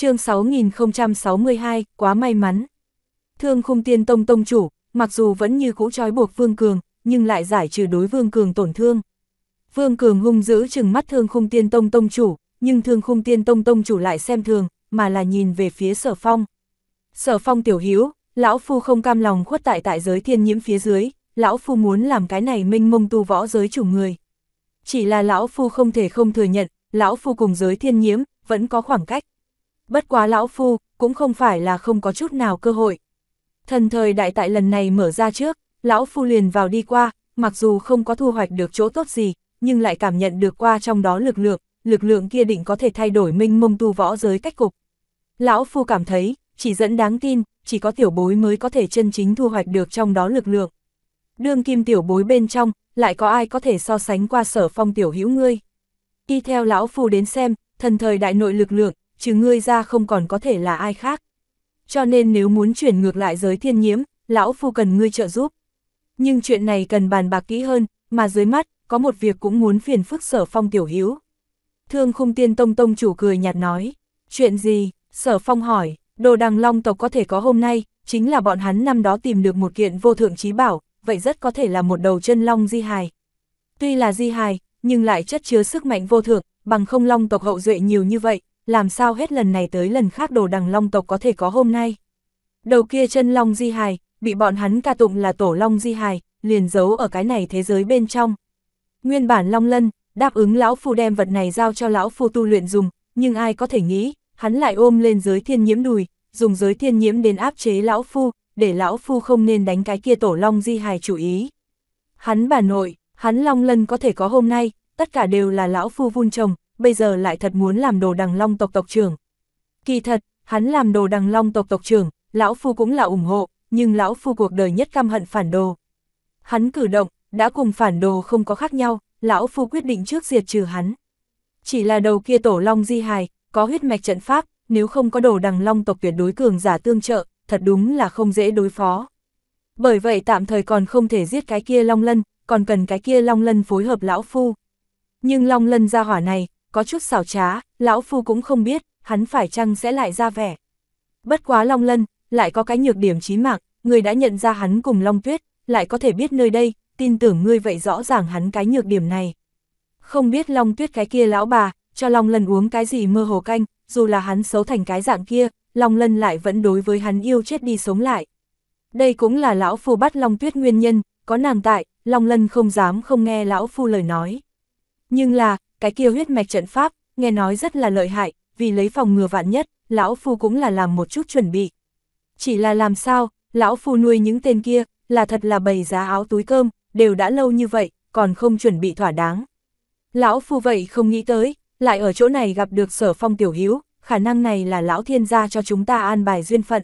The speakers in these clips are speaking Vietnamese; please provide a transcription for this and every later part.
chương 6062, quá may mắn. Thương khung tiên tông tông chủ, mặc dù vẫn như cũ trói buộc Vương Cường, nhưng lại giải trừ đối Vương Cường tổn thương. Vương Cường hung dữ chừng mắt thương khung tiên tông tông chủ, nhưng thương khung tiên tông tông chủ lại xem thường, mà là nhìn về phía sở phong. Sở phong tiểu hiếu, lão phu không cam lòng khuất tại tại giới thiên nhiễm phía dưới, lão phu muốn làm cái này minh mông tu võ giới chủ người. Chỉ là lão phu không thể không thừa nhận, lão phu cùng giới thiên nhiễm, vẫn có khoảng cách bất quá lão phu, cũng không phải là không có chút nào cơ hội. Thần thời đại tại lần này mở ra trước, lão phu liền vào đi qua, mặc dù không có thu hoạch được chỗ tốt gì, nhưng lại cảm nhận được qua trong đó lực lượng, lực lượng kia định có thể thay đổi minh mông tu võ giới cách cục. Lão phu cảm thấy, chỉ dẫn đáng tin, chỉ có tiểu bối mới có thể chân chính thu hoạch được trong đó lực lượng. Đương kim tiểu bối bên trong, lại có ai có thể so sánh qua sở phong tiểu hữu ngươi. đi theo lão phu đến xem, thần thời đại nội lực lượng, trừ ngươi ra không còn có thể là ai khác. Cho nên nếu muốn chuyển ngược lại giới thiên nhiễm, lão phu cần ngươi trợ giúp. Nhưng chuyện này cần bàn bạc kỹ hơn, mà dưới mắt, có một việc cũng muốn phiền phức sở phong tiểu hiếu. Thương khung tiên tông tông chủ cười nhạt nói, chuyện gì, sở phong hỏi, đồ đằng long tộc có thể có hôm nay, chính là bọn hắn năm đó tìm được một kiện vô thượng trí bảo, vậy rất có thể là một đầu chân long di hài. Tuy là di hài, nhưng lại chất chứa sức mạnh vô thượng, bằng không long tộc hậu duệ nhiều như vậy, làm sao hết lần này tới lần khác đồ đằng long tộc có thể có hôm nay. Đầu kia chân long di hài, bị bọn hắn ca tụng là tổ long di hài, liền giấu ở cái này thế giới bên trong. Nguyên bản long lân, đáp ứng lão phu đem vật này giao cho lão phu tu luyện dùng, nhưng ai có thể nghĩ, hắn lại ôm lên giới thiên nhiễm đùi, dùng giới thiên nhiễm đến áp chế lão phu, để lão phu không nên đánh cái kia tổ long di hài chủ ý. Hắn bà nội, hắn long lân có thể có hôm nay, tất cả đều là lão phu vun trồng, bây giờ lại thật muốn làm đồ đằng long tộc tộc trưởng. Kỳ thật, hắn làm đồ đằng long tộc tộc trưởng, lão phu cũng là ủng hộ, nhưng lão phu cuộc đời nhất căm hận phản đồ. Hắn cử động, đã cùng phản đồ không có khác nhau, lão phu quyết định trước diệt trừ hắn. Chỉ là đầu kia tổ long di hài, có huyết mạch trận pháp, nếu không có đồ đằng long tộc tuyệt đối cường giả tương trợ, thật đúng là không dễ đối phó. Bởi vậy tạm thời còn không thể giết cái kia long lân, còn cần cái kia long lân phối hợp lão phu. Nhưng long lân gia hỏa này, có chút xảo trá, lão phu cũng không biết, hắn phải chăng sẽ lại ra vẻ. Bất quá Long Lân, lại có cái nhược điểm chí mạng, người đã nhận ra hắn cùng Long Tuyết, lại có thể biết nơi đây, tin tưởng ngươi vậy rõ ràng hắn cái nhược điểm này. Không biết Long Tuyết cái kia lão bà, cho Long Lân uống cái gì mơ hồ canh, dù là hắn xấu thành cái dạng kia, Long Lân lại vẫn đối với hắn yêu chết đi sống lại. Đây cũng là lão phu bắt Long Tuyết nguyên nhân, có nàng tại, Long Lân không dám không nghe lão phu lời nói. Nhưng là, cái kia huyết mạch trận pháp, nghe nói rất là lợi hại, vì lấy phòng ngừa vạn nhất, lão phu cũng là làm một chút chuẩn bị. Chỉ là làm sao, lão phu nuôi những tên kia, là thật là bày giá áo túi cơm, đều đã lâu như vậy, còn không chuẩn bị thỏa đáng. Lão phu vậy không nghĩ tới, lại ở chỗ này gặp được sở phong tiểu hiếu, khả năng này là lão thiên gia cho chúng ta an bài duyên phận.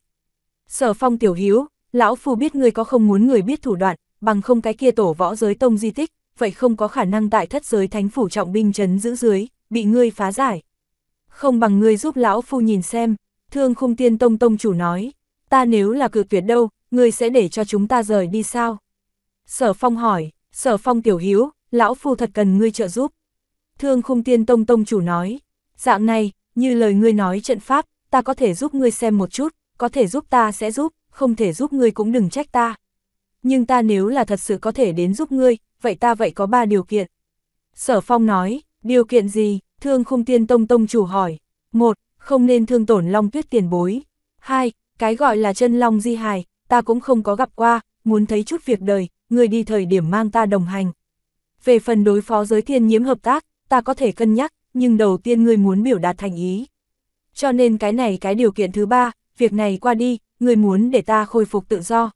Sở phong tiểu hiếu, lão phu biết người có không muốn người biết thủ đoạn, bằng không cái kia tổ võ giới tông di tích, vậy không có khả năng tại thất giới thánh phủ trọng binh chấn giữ dưới, bị ngươi phá giải. Không bằng ngươi giúp lão phu nhìn xem, thương khung tiên tông tông chủ nói, ta nếu là cự tuyệt đâu, ngươi sẽ để cho chúng ta rời đi sao? Sở phong hỏi, sở phong tiểu hiếu, lão phu thật cần ngươi trợ giúp. Thương khung tiên tông tông chủ nói, dạng này, như lời ngươi nói trận pháp, ta có thể giúp ngươi xem một chút, có thể giúp ta sẽ giúp, không thể giúp ngươi cũng đừng trách ta. Nhưng ta nếu là thật sự có thể đến giúp ngươi, vậy ta vậy có ba điều kiện. Sở Phong nói, điều kiện gì, thương khung tiên tông tông chủ hỏi. Một, không nên thương tổn long tuyết tiền bối. Hai, cái gọi là chân long di hài, ta cũng không có gặp qua, muốn thấy chút việc đời, người đi thời điểm mang ta đồng hành. Về phần đối phó giới thiên nhiễm hợp tác, ta có thể cân nhắc, nhưng đầu tiên người muốn biểu đạt thành ý. Cho nên cái này cái điều kiện thứ ba, việc này qua đi, người muốn để ta khôi phục tự do.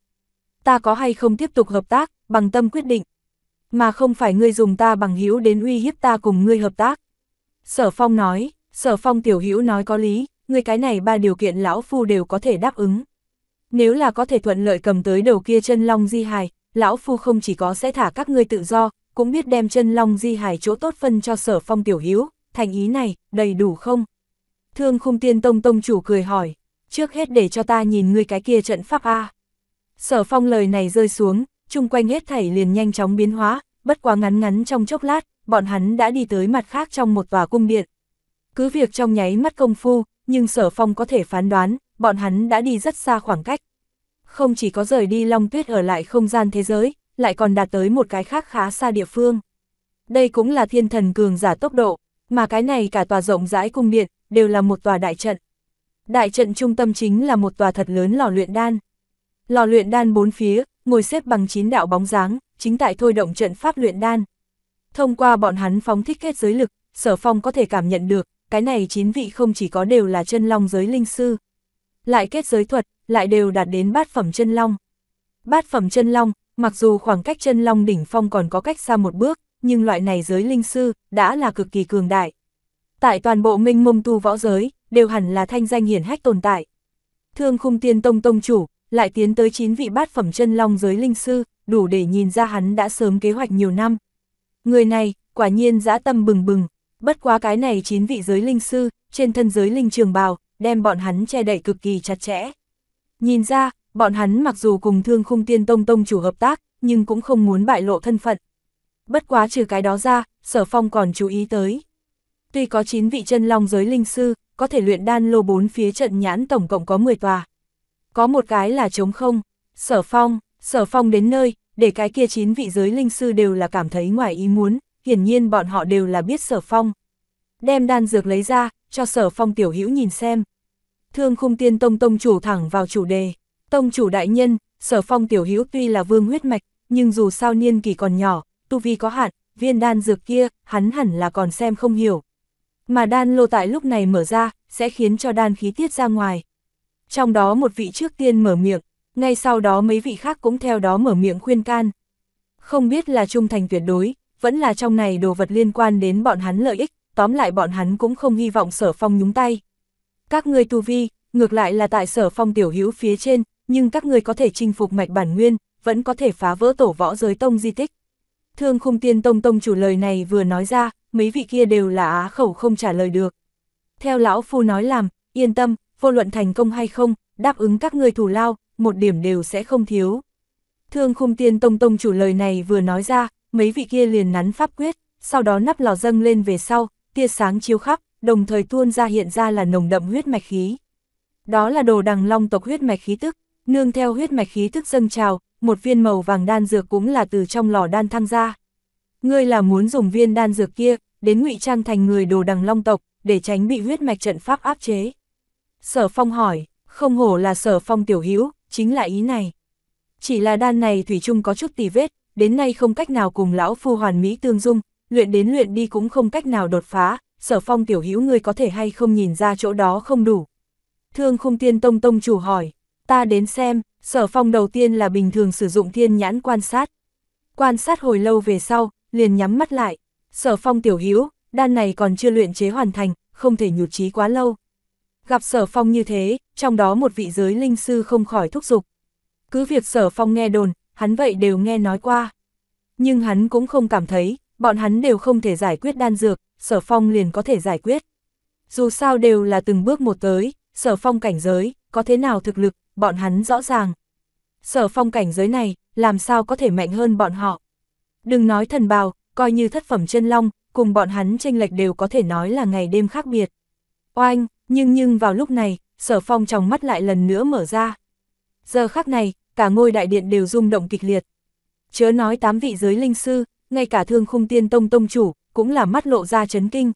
Ta có hay không tiếp tục hợp tác, bằng tâm quyết định mà không phải ngươi dùng ta bằng hữu đến uy hiếp ta cùng ngươi hợp tác. Sở Phong nói, Sở Phong tiểu hữu nói có lý, ngươi cái này ba điều kiện lão phu đều có thể đáp ứng. Nếu là có thể thuận lợi cầm tới đầu kia chân long di hài, lão phu không chỉ có sẽ thả các ngươi tự do, cũng biết đem chân long di hài chỗ tốt phân cho Sở Phong tiểu hữu, thành ý này, đầy đủ không? Thương khung tiên tông tông chủ cười hỏi, trước hết để cho ta nhìn ngươi cái kia trận pháp A. Sở Phong lời này rơi xuống, chung quanh hết thảy liền nhanh chóng biến hóa, bất quá ngắn ngắn trong chốc lát, bọn hắn đã đi tới mặt khác trong một tòa cung điện. Cứ việc trong nháy mắt công phu, nhưng sở phong có thể phán đoán, bọn hắn đã đi rất xa khoảng cách. Không chỉ có rời đi Long Tuyết ở lại không gian thế giới, lại còn đạt tới một cái khác khá xa địa phương. Đây cũng là thiên thần cường giả tốc độ, mà cái này cả tòa rộng rãi cung điện, đều là một tòa đại trận. Đại trận trung tâm chính là một tòa thật lớn lò luyện đan. Lò luyện đan bốn phía, ngồi xếp bằng chín đạo bóng dáng, chính tại thôi động trận pháp luyện đan. Thông qua bọn hắn phóng thích kết giới lực, Sở Phong có thể cảm nhận được, cái này chín vị không chỉ có đều là chân long giới linh sư, lại kết giới thuật, lại đều đạt đến bát phẩm chân long. Bát phẩm chân long, mặc dù khoảng cách chân long đỉnh phong còn có cách xa một bước, nhưng loại này giới linh sư đã là cực kỳ cường đại. Tại toàn bộ minh mông tu võ giới, đều hẳn là thanh danh hiển hách tồn tại. Thương khung tiên tông tông chủ, lại tiến tới 9 vị bát phẩm chân long giới linh sư, đủ để nhìn ra hắn đã sớm kế hoạch nhiều năm. Người này, quả nhiên dã tâm bừng bừng, bất quá cái này 9 vị giới linh sư, trên thân giới linh trường bào, đem bọn hắn che đậy cực kỳ chặt chẽ. Nhìn ra, bọn hắn mặc dù cùng thương khung tiên tông tông chủ hợp tác, nhưng cũng không muốn bại lộ thân phận. Bất quá trừ cái đó ra, sở phong còn chú ý tới. Tuy có 9 vị chân long giới linh sư, có thể luyện đan lô 4 phía trận nhãn tổng cộng có 10 tòa, có một cái là trống không, sở phong, sở phong đến nơi, để cái kia chín vị giới linh sư đều là cảm thấy ngoài ý muốn, hiển nhiên bọn họ đều là biết sở phong. Đem đan dược lấy ra, cho sở phong tiểu hữu nhìn xem. Thương khung tiên tông tông chủ thẳng vào chủ đề, tông chủ đại nhân, sở phong tiểu hữu tuy là vương huyết mạch, nhưng dù sao niên kỳ còn nhỏ, tu vi có hạn, viên đan dược kia, hắn hẳn là còn xem không hiểu. Mà đan lô tại lúc này mở ra, sẽ khiến cho đan khí tiết ra ngoài, trong đó một vị trước tiên mở miệng, ngay sau đó mấy vị khác cũng theo đó mở miệng khuyên can. Không biết là trung thành tuyệt đối, vẫn là trong này đồ vật liên quan đến bọn hắn lợi ích, tóm lại bọn hắn cũng không hy vọng sở phong nhúng tay. Các ngươi tu vi, ngược lại là tại sở phong tiểu hữu phía trên, nhưng các ngươi có thể chinh phục mạch bản nguyên, vẫn có thể phá vỡ tổ võ giới tông di tích. Thương khung tiên tông tông chủ lời này vừa nói ra, mấy vị kia đều là á khẩu không trả lời được. Theo lão phu nói làm, yên tâm, vô luận thành công hay không, đáp ứng các ngươi thủ lao, một điểm đều sẽ không thiếu. Thương khung tiên tông tông chủ lời này vừa nói ra, mấy vị kia liền nắn pháp quyết, sau đó nắp lò dâng lên về sau, tia sáng chiếu khắp, đồng thời tuôn ra hiện ra là nồng đậm huyết mạch khí. Đó là đồ đằng long tộc huyết mạch khí tức, nương theo huyết mạch khí tức dâng trào, một viên màu vàng đan dược cũng là từ trong lò đan thăng ra. Ngươi là muốn dùng viên đan dược kia, đến ngụy trang thành người đồ đằng long tộc, để tránh bị huyết mạch trận pháp áp chế. Sở phong hỏi, không hổ là sở phong tiểu hữu chính là ý này. Chỉ là đan này Thủy chung có chút tì vết, đến nay không cách nào cùng lão phu hoàn mỹ tương dung, luyện đến luyện đi cũng không cách nào đột phá, sở phong tiểu hữu ngươi có thể hay không nhìn ra chỗ đó không đủ. Thương khung tiên tông tông chủ hỏi, ta đến xem, sở phong đầu tiên là bình thường sử dụng thiên nhãn quan sát. Quan sát hồi lâu về sau, liền nhắm mắt lại, sở phong tiểu hữu đan này còn chưa luyện chế hoàn thành, không thể nhụt chí quá lâu. Gặp sở phong như thế, trong đó một vị giới linh sư không khỏi thúc giục. Cứ việc sở phong nghe đồn, hắn vậy đều nghe nói qua. Nhưng hắn cũng không cảm thấy, bọn hắn đều không thể giải quyết đan dược, sở phong liền có thể giải quyết. Dù sao đều là từng bước một tới, sở phong cảnh giới, có thế nào thực lực, bọn hắn rõ ràng. Sở phong cảnh giới này, làm sao có thể mạnh hơn bọn họ. Đừng nói thần bào, coi như thất phẩm chân long, cùng bọn hắn tranh lệch đều có thể nói là ngày đêm khác biệt. Oanh! Nhưng nhưng vào lúc này, sở phong trong mắt lại lần nữa mở ra. Giờ khắc này, cả ngôi đại điện đều rung động kịch liệt. Chớ nói tám vị giới linh sư, ngay cả thương khung tiên tông tông chủ, cũng là mắt lộ ra chấn kinh.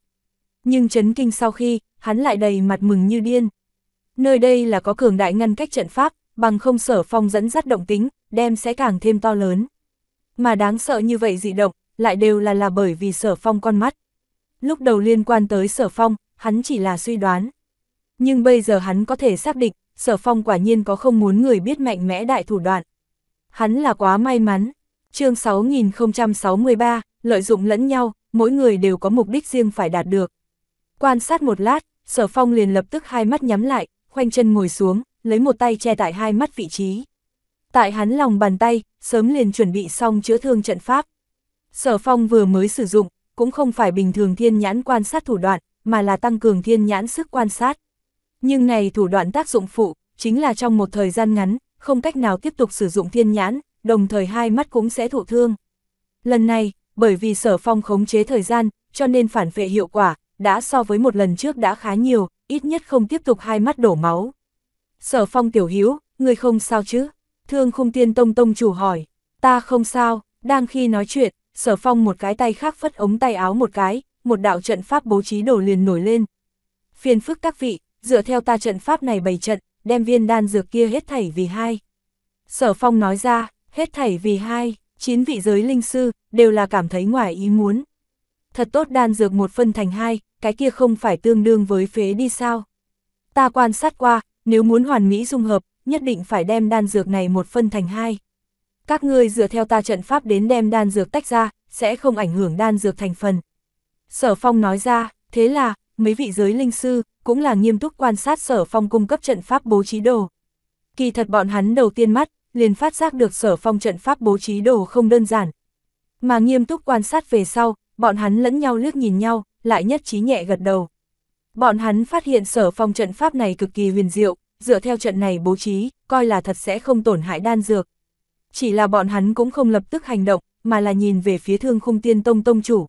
Nhưng chấn kinh sau khi, hắn lại đầy mặt mừng như điên. Nơi đây là có cường đại ngăn cách trận pháp, bằng không sở phong dẫn dắt động tính, đem sẽ càng thêm to lớn. Mà đáng sợ như vậy dị động, lại đều là là bởi vì sở phong con mắt. Lúc đầu liên quan tới sở phong, hắn chỉ là suy đoán nhưng bây giờ hắn có thể xác định, Sở Phong quả nhiên có không muốn người biết mạnh mẽ đại thủ đoạn. Hắn là quá may mắn. Chương 6063, lợi dụng lẫn nhau, mỗi người đều có mục đích riêng phải đạt được. Quan sát một lát, Sở Phong liền lập tức hai mắt nhắm lại, khoanh chân ngồi xuống, lấy một tay che tại hai mắt vị trí. Tại hắn lòng bàn tay, sớm liền chuẩn bị xong chữa thương trận pháp. Sở Phong vừa mới sử dụng, cũng không phải bình thường thiên nhãn quan sát thủ đoạn, mà là tăng cường thiên nhãn sức quan sát. Nhưng này thủ đoạn tác dụng phụ, chính là trong một thời gian ngắn, không cách nào tiếp tục sử dụng thiên nhãn, đồng thời hai mắt cũng sẽ thụ thương. Lần này, bởi vì sở phong khống chế thời gian, cho nên phản vệ hiệu quả, đã so với một lần trước đã khá nhiều, ít nhất không tiếp tục hai mắt đổ máu. Sở phong tiểu hữu người không sao chứ? Thương khung tiên tông tông chủ hỏi, ta không sao, đang khi nói chuyện, sở phong một cái tay khác phất ống tay áo một cái, một đạo trận pháp bố trí đổ liền nổi lên. Phiền phức các vị, dựa theo ta trận pháp này bày trận, đem viên đan dược kia hết thảy vì hai. Sở phong nói ra, hết thảy vì hai, chín vị giới linh sư, đều là cảm thấy ngoài ý muốn. Thật tốt đan dược một phân thành hai, cái kia không phải tương đương với phế đi sao. Ta quan sát qua, nếu muốn hoàn mỹ dung hợp, nhất định phải đem đan dược này một phân thành hai. Các ngươi dựa theo ta trận pháp đến đem đan dược tách ra, sẽ không ảnh hưởng đan dược thành phần. Sở phong nói ra, thế là, mấy vị giới linh sư, cũng là nghiêm túc quan sát sở phong cung cấp trận pháp bố trí đồ. Kỳ thật bọn hắn đầu tiên mắt, liền phát giác được sở phong trận pháp bố trí đồ không đơn giản. Mà nghiêm túc quan sát về sau, bọn hắn lẫn nhau lướt nhìn nhau, lại nhất trí nhẹ gật đầu. Bọn hắn phát hiện sở phong trận pháp này cực kỳ huyền diệu, dựa theo trận này bố trí, coi là thật sẽ không tổn hại đan dược. Chỉ là bọn hắn cũng không lập tức hành động, mà là nhìn về phía thương khung tiên tông tông chủ.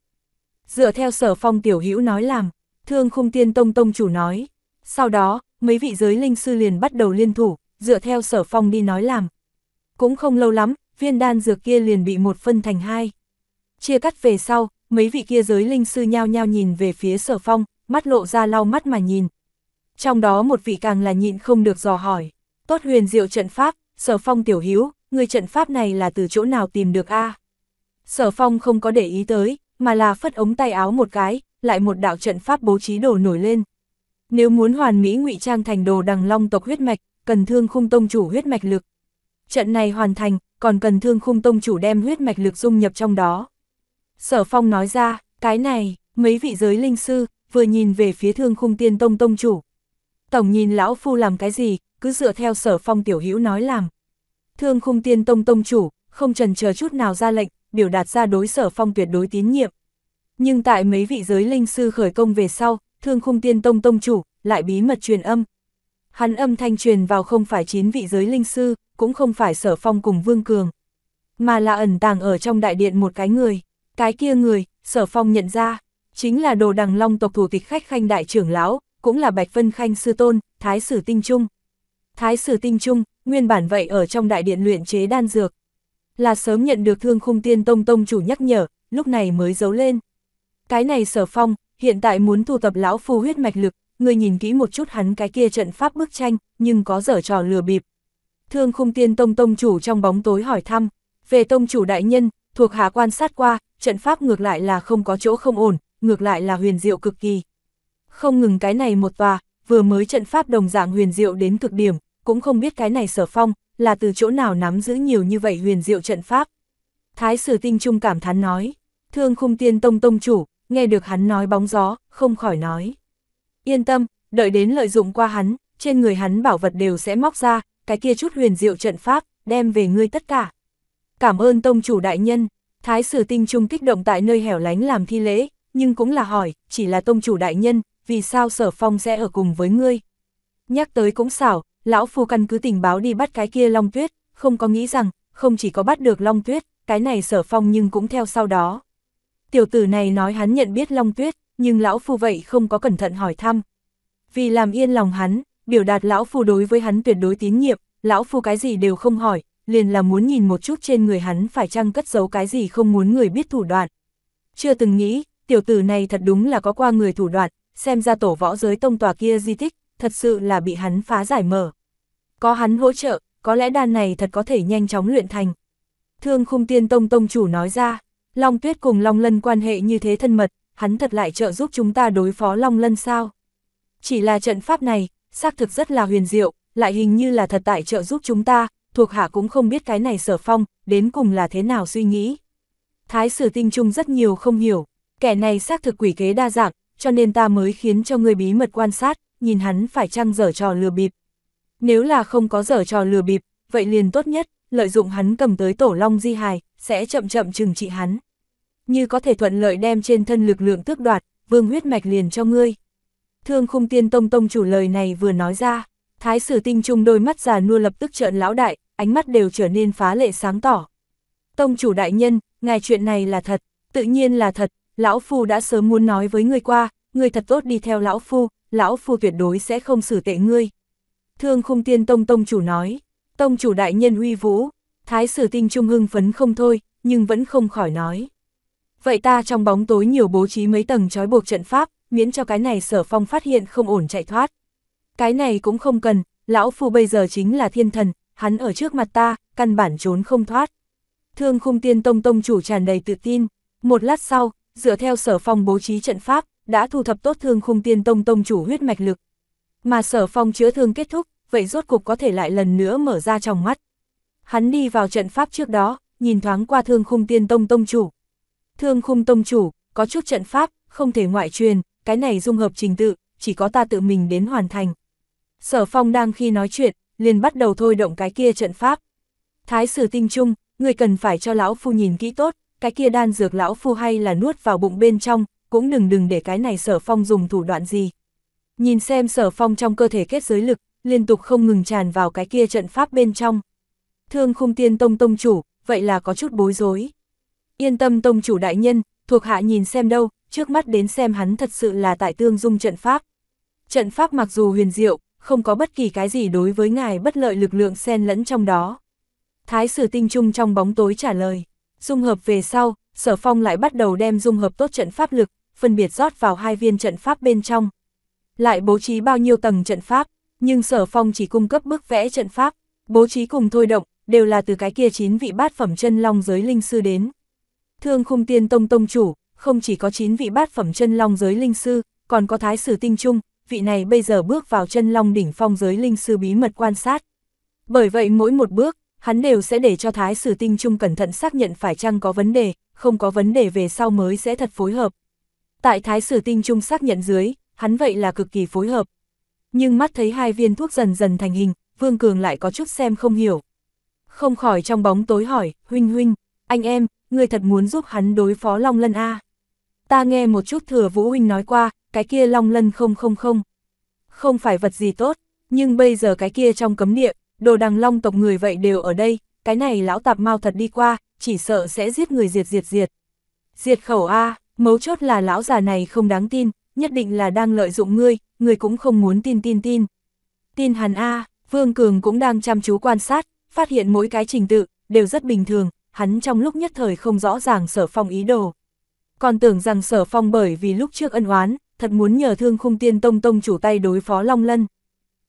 Dựa theo sở phong tiểu hữu nói làm, thương khung tiên tông tông chủ nói. Sau đó, mấy vị giới linh sư liền bắt đầu liên thủ, dựa theo sở phong đi nói làm. Cũng không lâu lắm, viên đan dược kia liền bị một phân thành hai. Chia cắt về sau, mấy vị kia giới linh sư nhao nhao nhìn về phía sở phong, mắt lộ ra lau mắt mà nhìn. Trong đó một vị càng là nhịn không được dò hỏi. Tốt huyền diệu trận pháp, sở phong tiểu hiếu, người trận pháp này là từ chỗ nào tìm được a Sở phong không có để ý tới, mà là phất ống tay áo một cái, lại một đạo trận pháp bố trí đồ nổi lên. Nếu muốn hoàn mỹ ngụy trang thành đồ đằng long tộc huyết mạch, cần thương khung tông chủ huyết mạch lực. Trận này hoàn thành, còn cần thương khung tông chủ đem huyết mạch lực dung nhập trong đó. Sở phong nói ra, cái này, mấy vị giới linh sư, vừa nhìn về phía thương khung tiên tông tông chủ. Tổng nhìn lão phu làm cái gì, cứ dựa theo sở phong tiểu hữu nói làm. Thương khung tiên tông tông chủ, không trần chờ chút nào ra lệnh, biểu đạt ra đối sở phong tuyệt đối tín nhiệm. Nhưng tại mấy vị giới linh sư khởi công về sau, thương khung tiên tông tông chủ, lại bí mật truyền âm. Hắn âm thanh truyền vào không phải chín vị giới linh sư, cũng không phải sở phong cùng Vương Cường, mà là ẩn tàng ở trong đại điện một cái người. Cái kia người, sở phong nhận ra, chính là đồ đằng long tộc thủ tịch khách khanh đại trưởng lão, cũng là Bạch Vân Khanh sư tôn, Thái Sử Tinh Trung. Thái Sử Tinh Trung, nguyên bản vậy ở trong đại điện luyện chế đan dược. Là sớm nhận được thương khung tiên tông tông chủ nhắc nhở, lúc này mới giấu lên. Cái này sở phong, hiện tại muốn thu tập lão phu huyết mạch lực, người nhìn kỹ một chút hắn cái kia trận pháp bức tranh, nhưng có dở trò lừa bịp. Thương khung tiên tông tông chủ trong bóng tối hỏi thăm, về tông chủ đại nhân, thuộc hạ quan sát qua, trận pháp ngược lại là không có chỗ không ổn, ngược lại là huyền diệu cực kỳ. Không ngừng cái này một tòa, vừa mới trận pháp đồng dạng huyền diệu đến cực điểm, cũng không biết cái này sở phong, là từ chỗ nào nắm giữ nhiều như vậy huyền diệu trận pháp. Thái sử tinh trung cảm thán nói, thương khung tiên tông tông chủ, nghe được hắn nói bóng gió, không khỏi nói. Yên tâm, đợi đến lợi dụng qua hắn, trên người hắn bảo vật đều sẽ móc ra, cái kia chút huyền diệu trận pháp, đem về ngươi tất cả. Cảm ơn tông chủ đại nhân, thái sử tinh trung kích động tại nơi hẻo lánh làm thi lễ, nhưng cũng là hỏi, chỉ là tông chủ đại nhân, vì sao sở phong sẽ ở cùng với ngươi. Nhắc tới cũng xảo, lão phu căn cứ tình báo đi bắt cái kia long tuyết, không có nghĩ rằng, không chỉ có bắt được long tuyết, cái này sở phong nhưng cũng theo sau đó tiểu tử này nói hắn nhận biết Long Tuyết, nhưng lão phu vậy không có cẩn thận hỏi thăm. Vì làm yên lòng hắn, biểu đạt lão phu đối với hắn tuyệt đối tín nhiệm, lão phu cái gì đều không hỏi, liền là muốn nhìn một chút trên người hắn phải chăng cất giấu cái gì không muốn người biết thủ đoạn. Chưa từng nghĩ, tiểu tử này thật đúng là có qua người thủ đoạn, xem ra tổ võ giới tông tòa kia di tích, thật sự là bị hắn phá giải mở. Có hắn hỗ trợ, có lẽ đan này thật có thể nhanh chóng luyện thành. Thương khung tiên tông tông chủ nói ra. Long Tuyết cùng Long Lân quan hệ như thế thân mật, hắn thật lại trợ giúp chúng ta đối phó Long Lân sao? Chỉ là trận pháp này, xác thực rất là huyền diệu, lại hình như là thật tại trợ giúp chúng ta, thuộc hạ cũng không biết cái này sở phong, đến cùng là thế nào suy nghĩ. Thái sử tinh trung rất nhiều không hiểu, kẻ này xác thực quỷ kế đa dạng, cho nên ta mới khiến cho người bí mật quan sát, nhìn hắn phải chăng dở trò lừa bịp. Nếu là không có dở trò lừa bịp, vậy liền tốt nhất, lợi dụng hắn cầm tới tổ long di hài, sẽ chậm chậm trừng trị hắn. Như có thể thuận lợi đem trên thân lực lượng tước đoạt, vương huyết mạch liền cho ngươi. Thương khung tiên tông tông chủ lời này vừa nói ra, thái sử tinh trung đôi mắt già nua lập tức trợn lão đại, ánh mắt đều trở nên phá lệ sáng tỏ. Tông chủ đại nhân, ngài chuyện này là thật, tự nhiên là thật, lão phu đã sớm muốn nói với ngươi qua, ngươi thật tốt đi theo lão phu, lão phu tuyệt đối sẽ không xử tệ ngươi. Thương khung tiên tông tông chủ nói, tông chủ đại nhân uy vũ, Thái sử tinh trung hưng phấn không thôi, nhưng vẫn không khỏi nói. Vậy ta trong bóng tối nhiều bố trí mấy tầng trói buộc trận pháp, miễn cho cái này sở phong phát hiện không ổn chạy thoát. Cái này cũng không cần, lão phu bây giờ chính là thiên thần, hắn ở trước mặt ta, căn bản trốn không thoát. Thương khung tiên tông tông chủ tràn đầy tự tin, một lát sau, dựa theo sở phong bố trí trận pháp, đã thu thập tốt thương khung tiên tông tông chủ huyết mạch lực. Mà sở phong chữa thương kết thúc, vậy rốt cục có thể lại lần nữa mở ra trong mắt. Hắn đi vào trận pháp trước đó, nhìn thoáng qua thương khung tiên tông tông chủ. Thương khung tông chủ, có chút trận pháp, không thể ngoại truyền, cái này dung hợp trình tự, chỉ có ta tự mình đến hoàn thành. Sở phong đang khi nói chuyện, liền bắt đầu thôi động cái kia trận pháp. Thái sử tinh trung, người cần phải cho lão phu nhìn kỹ tốt, cái kia đan dược lão phu hay là nuốt vào bụng bên trong, cũng đừng đừng để cái này sở phong dùng thủ đoạn gì. Nhìn xem sở phong trong cơ thể kết giới lực, liên tục không ngừng tràn vào cái kia trận pháp bên trong thương khung tiên tông tông chủ, vậy là có chút bối rối. Yên tâm tông chủ đại nhân, thuộc hạ nhìn xem đâu, trước mắt đến xem hắn thật sự là tại tương dung trận pháp. Trận pháp mặc dù huyền diệu, không có bất kỳ cái gì đối với ngài bất lợi lực lượng xen lẫn trong đó. Thái sử tinh trung trong bóng tối trả lời, dung hợp về sau, sở phong lại bắt đầu đem dung hợp tốt trận pháp lực, phân biệt rót vào hai viên trận pháp bên trong. Lại bố trí bao nhiêu tầng trận pháp, nhưng sở phong chỉ cung cấp bức vẽ trận pháp, bố trí cùng thôi động, đều là từ cái kia chín vị bát phẩm chân long giới linh sư đến. Thương khung tiên tông tông chủ, không chỉ có chín vị bát phẩm chân long giới linh sư, còn có thái sử tinh trung, vị này bây giờ bước vào chân long đỉnh phong giới linh sư bí mật quan sát. Bởi vậy mỗi một bước, hắn đều sẽ để cho thái sử tinh trung cẩn thận xác nhận phải chăng có vấn đề, không có vấn đề về sau mới sẽ thật phối hợp. Tại thái sử tinh trung xác nhận dưới, hắn vậy là cực kỳ phối hợp. Nhưng mắt thấy hai viên thuốc dần dần thành hình, Vương Cường lại có chút xem không hiểu không khỏi trong bóng tối hỏi, huynh huynh, anh em, người thật muốn giúp hắn đối phó Long Lân A. Ta nghe một chút thừa Vũ Huynh nói qua, cái kia Long Lân không không không. Không phải vật gì tốt, nhưng bây giờ cái kia trong cấm địa, đồ đằng Long tộc người vậy đều ở đây, cái này lão tạp mau thật đi qua, chỉ sợ sẽ giết người diệt diệt diệt. Diệt khẩu A, mấu chốt là lão già này không đáng tin, nhất định là đang lợi dụng ngươi, ngươi cũng không muốn tin tin tin. Tin hắn A, Vương Cường cũng đang chăm chú quan sát, phát hiện mỗi cái trình tự, đều rất bình thường, hắn trong lúc nhất thời không rõ ràng sở phong ý đồ. Còn tưởng rằng sở phong bởi vì lúc trước ân oán, thật muốn nhờ thương khung tiên tông tông chủ tay đối phó Long Lân.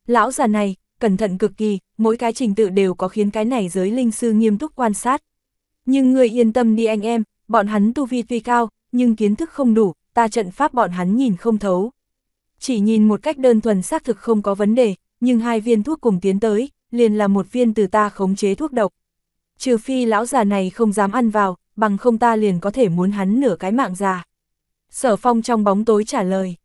Lão già này, cẩn thận cực kỳ, mỗi cái trình tự đều có khiến cái này giới linh sư nghiêm túc quan sát. Nhưng người yên tâm đi anh em, bọn hắn tu vi tuy cao, nhưng kiến thức không đủ, ta trận pháp bọn hắn nhìn không thấu. Chỉ nhìn một cách đơn thuần xác thực không có vấn đề, nhưng hai viên thuốc cùng tiến tới, liền là một viên từ ta khống chế thuốc độc. Trừ phi lão già này không dám ăn vào, bằng không ta liền có thể muốn hắn nửa cái mạng già. Sở phong trong bóng tối trả lời.